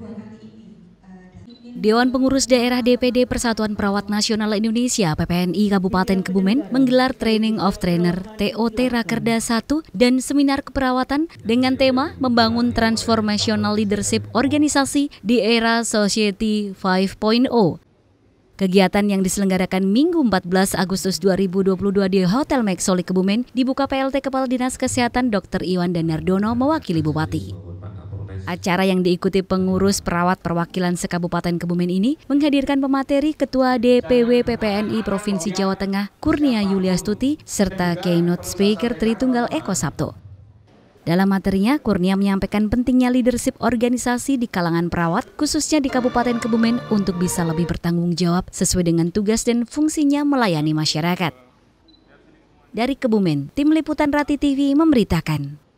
Eh, Dewan Pengurus Daerah DPD Persatuan Perawat Nasional Indonesia PPNI Kabupaten Kebumen menggelar Training of Trainer TOT Rakerda 1 dan Seminar Keperawatan dengan tema Membangun Transformational Leadership Organisasi di Era Society 5.0. Kegiatan yang diselenggarakan Minggu 14 Agustus 2022 di Hotel Maxoli Kebumen dibuka PLT Kepala Dinas Kesehatan Dr. Iwan Danardono mewakili Bupati. Acara yang diikuti pengurus perawat perwakilan sekabupaten Kebumen ini menghadirkan pemateri Ketua DPW PPNI Provinsi Jawa Tengah Kurnia Yulia Yuliastuti serta keynote speaker Tritunggal Eko Sabto. Dalam materinya, Kurnia menyampaikan pentingnya leadership organisasi di kalangan perawat, khususnya di Kabupaten Kebumen, untuk bisa lebih bertanggung jawab sesuai dengan tugas dan fungsinya melayani masyarakat. Dari Kebumen, Tim Liputan Rati TV memberitakan.